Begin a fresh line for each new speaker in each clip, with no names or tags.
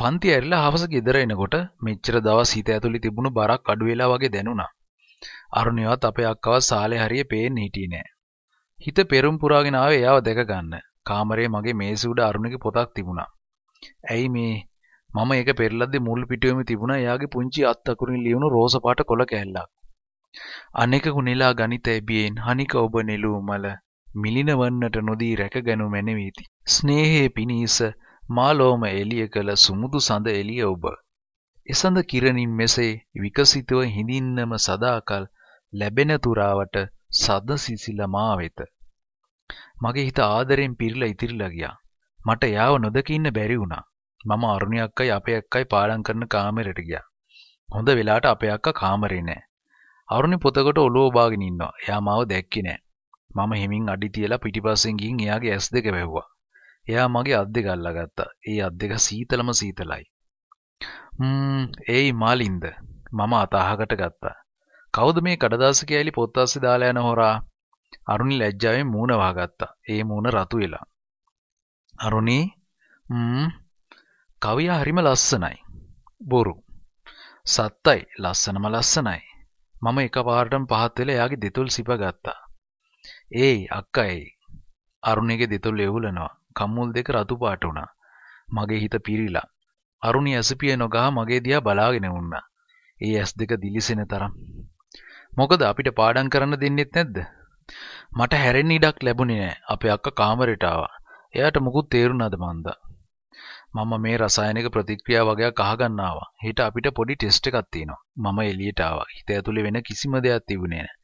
පන්ති ඇරිලා හවස ගෙදර එනකොට මෙච්චර දවස් හිත ඇතුලේ තිබුණු බරක් අඩු වෙලා වගේ දැනුණා. අරුණියවත් අපේ අක්කව සාලේ හරිය පේන්නේ හිටියේ නෑ. හිත පෙරම් පුරාගෙන ආවේ එයාව දැක ගන්න. කාමරේ මගේ මේසු උඩ අරුණිගේ පොතක් තිබුණා. ඇයි මේ මම ඒක පෙරලද්දි මුල් පිටුවේම තිබුණා එයාගේ පුංචි අත් අකුරින් ලියුණු රෝස පාට කොළ කෑල්ලක්. අනෙකකු නෙළා ගනිතැයි බියෙන් හනික ඔබ නෙළූ මල මිලින වන්නට නොදී රැකගනු මැනවිති. ස්නේහයේ පිණිස මාලෝම එළිය කළ සුමුදු සඳ එළිය ඔබ. එසඳ කිරණින් මෙසේ විකසිතව හිඳින්නම සදාකල් ලැබෙන තුරාවට සද සිසිල මා වෙත. මගේ හිත ආදරෙන් පිරලා ඉතිරිලා ගියා. මට යාව නොදකින්න බැරි වුණා. මම අරුණියක්කයි අපේ අක්කයි පාඩම් කරන කාමරයට ගියා. හොඳ වෙලාවට අපේ අක්කා කාමරේ නෑ. අරුණි පොතකට ඔලුව බාගෙන ඉන්නවා. එයා මාව දැක්කේ නෑ. මම හිමින් අඩි තියලා පිටිපස්සෙන් ගිහින් එයාගේ ඇස් දෙක වැහුවා. එයා මගේ අත් දෙක අල්ලගත්තා. ඒ අත් දෙක සීතලම සීතලයි. ම්ම් ඒයි මාලින්ද. මම අත අහකට ගත්තා. කවුද මේ කඩදාසි කෑලි පොත් අස්සේ දාලා යන හොරා? අරුණි ලැජ්ජාවෙන් මූණ වහගත්තා. ඒ මූණ රතු වෙලා. අරුණි ම්ම් කවියා හරිම ලස්සනයි. බොරු. සත්තයි ලස්සනම ලස්සනයි. මම එකපාරටම පහත් වෙලා එයාගේ දෙතුල් සිප ගත්තා. "ඒයි අක්කා ඒයි." අරුණිගේ දෙතුල් එවුලනවා. කම්මුල් දෙක රතු පාට වුණා. මගේ හිත පිරිලා. අරුණි ඇසපිය නොගා මගේ දිහා බලාගෙන වුණා. ඒ ඇස් දෙක දිලිසෙන තරම්. මොකද අපිට පාඩම් කරන්න දෙන්නෙත් නැද්ද? මට හැරෙන්න ඉඩක් ලැබුණේ නෑ. අපේ අක්කා කාමරයට ආවා. එයාට මුකුත් තේරුණාද මන්දා? මම මේ රසායනික ප්‍රතික්‍රියා වගේක් අහගන්න ආවා. හෙට අපිට පොඩි ටෙස්ට් එකක් තියෙනවා. මම එළියට ආවා. හිත ඇතුලේ වෙන කිසිම දෙයක් තිබුණේ නැහැ.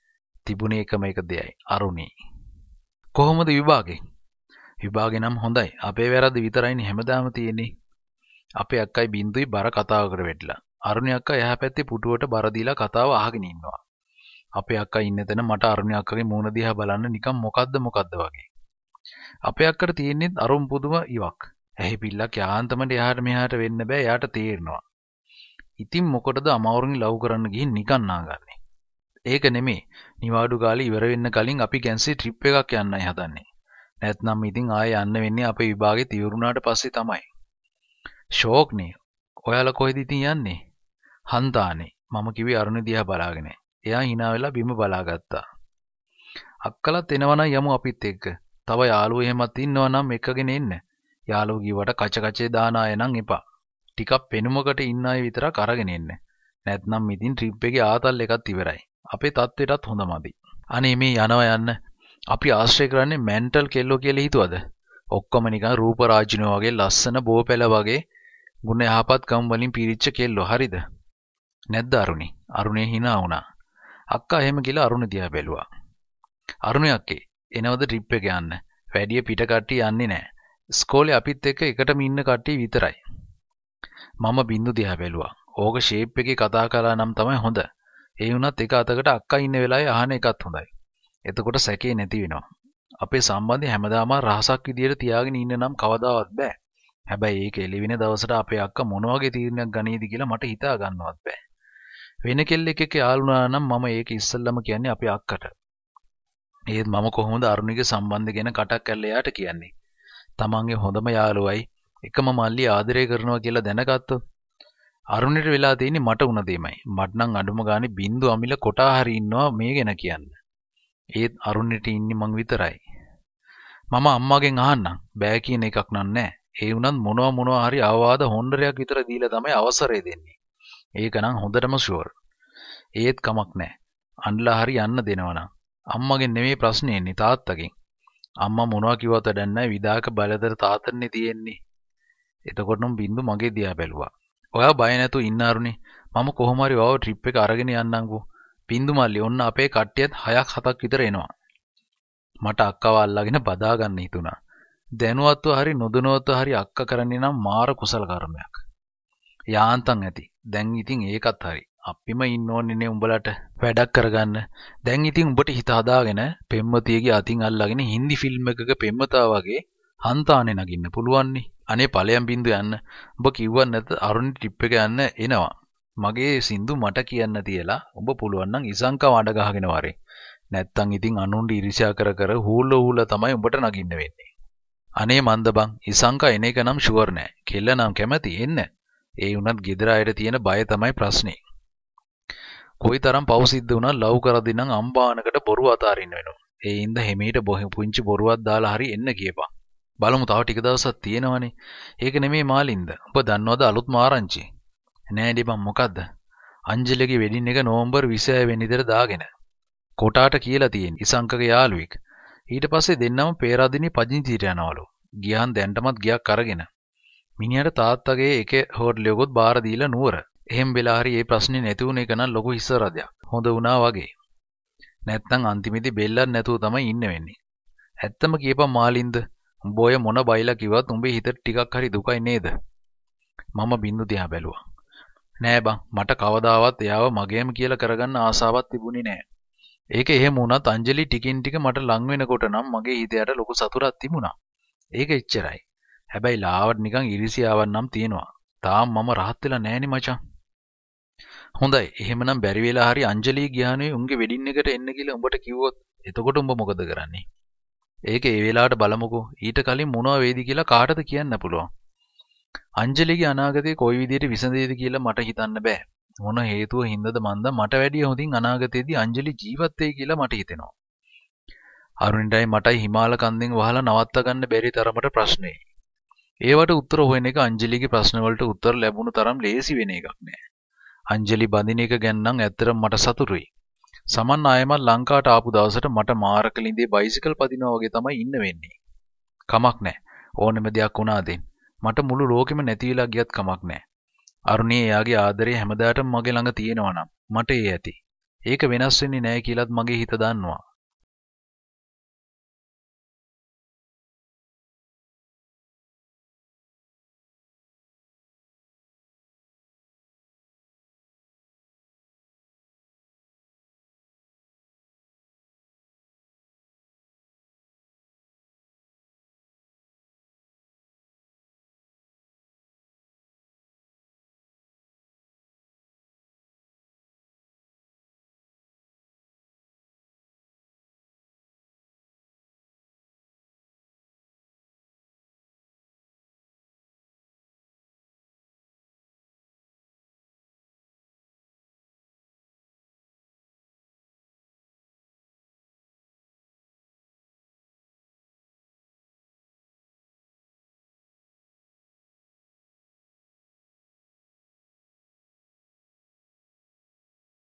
තිබුණේ එකම එක දෙයයි. අරුණි. කොහොමද විභාගේ? විභාගේ නම් හොඳයි. අපේ වැරද්ද විතරයිනේ හැමදාම තියෙන්නේ. අපේ අක්කයි බින්දුයි බර කතාවකට වැටිලා. අරුණි අක්කා එහා පැත්තේ පුටුවට බර දීලා කතාව අහගෙන ඉන්නවා. අපේ අක්කා ඉන්න තැන මට අරුණි අක්කගේ මූණ දිහා බලන්න නිකන් මොකද්ද මොකද්ද වගේ. අපේ අක්කට තියෙන්නේ අරුම් පුදුම ඉවක්. ඇහි පිල්ලක් යාන්තමට එහාට මෙහාට වෙන්න බෑ යාට තේරෙනවා. ඉතින් මොකටද අමවරුන් ලව් කරන්න ගිහින් නිකන් නාගන්නේ. ඒක නෙමේ. නිවාඩු කාලේ ඉවර වෙන්න කලින් අපි කැන්සි ට්‍රිප් එකක් යන්නයි හදන්නේ. නැත්නම් ඉතින් ආයෙ යන්න වෙන්නේ අපේ විභාගේ තීරුණාට පස්සේ තමයි. ෂෝක්නේ. ඔයාලා කොහෙද ඉතින් යන්නේ? හන්දානේ. මම කිව්වේ අරුණ දිහා බලාගෙන. එයා hina වෙලා බිම බලාගත්තා. අක්කලත් එනවනම් යමු අපිත් එක්ක. තව යාළුවෝ එහෙමත් ඉන්නවා නම් එක්කගෙන එන්න. යාළුවෝ කිව්වට කච කචේ දාන අය නම් එපා. ටිකක් පෙනුමකට ඉන්න අය විතරක් අරගෙන එන්න. නැත්නම් ඉතින් ට්‍රිප් එකේ ආතල් එකත් ඉවරයි. අපේ තත්ත්වයටත් හොඳමදි. අනේ මේ යනවා යන්න. අපි ආශ්‍රය කරන්නේ මෙන්ටල් කෙල්ලෝ කියලා හිතුවද? ඔක්කොම නිකන් රූපරාජිනෝ වගේ ලස්සන බෝපැල වගේ ගුණ යහපත් කම් වලින් පිරිච්ච කෙල්ලෝ හරිද? නැද්ද අරුණි? අරුණේ hina වුණා. අක්කා එහෙම කියලා අරුණ දිහා බැලුවා. අරුණ යක්කේ එනවද ට්‍රිප් එක යන්න? වැඩිය පිට කට්ටිය යන්නේ නැහැ. ස්කෝලේ අපිත් එක්ක එකටම ඉන්න කට්ටිය විතරයි. මම බින්දු දිහා බැලුවා. ඕක ෂේප් එකේ කතා කරා නම් තමයි හොඳ. ඒ වුණත් එක අතකට අක්කා ඉන්න වෙලාවේ අහන එකත් හොඳයි. එතකොට සැකේ නැති වෙනවා. අපේ සම්බන්ධය හැමදාම රහසක් විදියට තියාගෙන ඉන්න නම් කවදාවත් බෑ. හැබැයි ඒක එළිවෙන දවසට අපේ අක්කා මොන වගේ තීරණයක් ගනේද කියලා මට හිතා ගන්නවත් බෑ. වෙන කෙල්ලෙක් එක්ක යාළුනා නම් මම ඒක ඉස්සෙල්ලම කියන්නේ අපේ අක්කට. ඒත් මම කොහොමද අරුණිගේ සම්බන්ධය ගැන කටක් කළා එයාට කියන්නේ. තමන්ගේ හොඳම යාළුවයි එකම මල්ලි ආදරය කරනවා කියලා දැනගත්තොත් අරුණිට වෙලා තියෙන්නේ මට උන දෙමයි. මටනම් අඩුම ගානේ බින්දු අමිල කොටා හරි ඉන්නවා මේ ගැන කියන්න. ඒත් අරුණිට ඉන්නේ මං විතරයි. මම අම්මාගෙන් අහන්නම්. බෑ කියන එකක් නෑ. ඒ වුණත් මොනවා මොනවා හරි අවවාද හොණ්ඩරයක් විතර දීලා තමයි අවසරය දෙන්නේ. ඒකනම් හොඳටම ෂුවර්. ඒත් කමක් නෑ. අන්ලා හරි යන්න දෙනවනම්. අම්මගෙන් නෙමෙයි ප්‍රශ්නේ එන්නේ තාත්තගෙන්. අම්මා මොනවා කිව්වත් වැඩක් නැහැ විදාක බලතර තාතන්නේ තියෙන්නේ. එතකොටනම් බින්දු මගේ දිහා බැලුවා. ඔයා බය නැතුව ඉන්න අරුණි. මම කොහොම හරි ඔයාව ට්‍රිප් එක අරගෙන යන්නම්කෝ. බින්දු මල්ලි ඔන්න අපේ කට්ටියත් හයක් හතක් විතර එනවා. මට අක්කව අල්ලගෙන බදා ගන්න හිතුණා. දැනුවත්ව හරි නොදැනුවත්ව හරි අක්ක කරන්නේ නම් මාර කුසල කර්මයක්. යාන්තම් ඇති. දැන් ඉතින් ඒකත් හරි. අපිම ඉන්න ඕන්නේනේ උඹලට වැඩක් කරගන්න දැන් ඉතින් උඹට හිත හදාගෙන පෙම්මතියගේ අතින් අල්ලාගෙන හින්දි ෆිල්ම් එකක පෙම්මතා වගේ හන්තානේ නගින්න පුළුවන්නේ අනේ ඵලයන් බින්දු යන්න උඹ කිව්වන් නැත අරුණි ට්‍රිප් එක යන්න එනවා මගේ සින්දු මට කියන්න තියලා උඹ පුළුවන් නම් ඉසංකා වඩ ගහගෙන වරේ නැත්තම් ඉතින් අනුන්ට ඉරිෂා කර කර හූල හූල තමයි උඹට නගින්න වෙන්නේ අනේ මන්ද බං ඉසංකා එන එක නම් ෂුවර් නෑ කෙල්ල නම් කැමති එන්න ඒ වුණත් ගෙදර අයට තියෙන බය තමයි ප්‍රශ්නේ කොයි තරම් පව් සිද්ධ වුණා ලව් කරදිනම් අම්බානකට බොරු අතාරින්න වෙනවා. ඒ හින්දා හිමීට බොහේ පුංචි බොරුවක් දාලා හරි එන්න කියපන්. බලමු තව ටික දවසක් තියෙනවනේ. ඒක නෙමෙයි මාලින්ද. ඔබ දන්නවද අලුත් මාරංචි? නෑනේ මම මොකද්ද? අංජලිගේ වෙඩින් එක නොවැම්බර් 26 වෙනිදට දාගෙන. කොටාට කියලා තියෙන ඉසංකක යාළුවෙක්. ඊට පස්සේ දෙන්නම පේරාදෙණිය පදිංචියට යනවලු. ගියන් දැන්ටමත් ගියක් අරගෙන. මිනිහට තාත්තගේ එක හෝටලයකොත් බාර දීලා නුවර එහෙම වෙලා හරි ඒ ප්‍රශ්නේ නැති වුණ එක නම් ලොකු ඉස්සරදයක් හොඳ වුණා වගේ නැත්තම් අන්තිමේදී බෙල්ලක් නැතුව තමයි ඉන්න වෙන්නේ ඇත්තම කියපන් මාලින්ද උඹ ඔය මොන බයිලා කිව්වත් උඹේ හිතට ටිකක් හරි දුකයි නේද මම බින්දු දිහා බැලුවා නෑ බං මට කවදාවත් එයාව මගේම කියලා කරගන්න ආසාවක් තිබුණේ නෑ ඒක එහෙම වුණත් අංජලි ටිකින් ටික මට ලං වෙනකොට නම් මගේ හිතයට ලොකු සතුටක් තිබුණා. ඒක එච්චරයි. හැබැයි ලාවට නිකන් ඉරිසියාවක් නම් තියෙනවා. තාම මම rahat වෙලා නෑනේ මචං. හොඳයි එහෙමනම් බැරි වෙලා හරි අංජලි ගියානේ උන්ගේ වෙඩින් එකට එන්න කියලා උඹට කිව්වොත් එතකොට උඹ මොකද කරන්නේ ඒක ඒ වෙලාවට බලමුකෝ ඊට කලින් මොනවා වේද කියලා කාටද කියන්න පුළුවන් අංජලිගේ අනාගතේ කොයි විදිහට විසඳේද කියලා මට හිතන්න බෑ මොන හේතුව හින්දාද මන්ද මට වැඩිය හොඳින් අනාගතේදී අංජලි ජීවත් වෙයි කියලා මට හිතෙනවා අරුණිටයි මටයි හිමාල කන්දෙන් වහලා නවත්ත ගන්න බැරි තරමට ප්‍රශ්නේ ඒවට උත්තර හොයන එක අංජලිගේ ප්‍රශ්න වලට උත්තර ලැබුණු තරම් ලේසි වෙන එකක් නෑ අංජලි බඳින එක ගැන නම් ඇත්තටම මට සතුටුයි. සමන් ආයෙමත් ලංකාවට ආපු දවසට මට මාරකලින්දේ බයිසිකල් පදිනවා වගේ තමයි ඉන්න වෙන්නේ. කමක් නැහැ. ඕනෙම දෙයක් වුණා දෙන්න. මට මුළු ලෝකෙම නැති වෙලා ගියත් කමක් නැහැ. අරුණියේ එයාගේ ආදරේ හැමදාටම මගේ ළඟ තියෙනවා නම් මට ඒ ඇති. ඒක වෙනස් වෙන්නේ නැහැ කියලාත් මගේ හිත දන්නවා.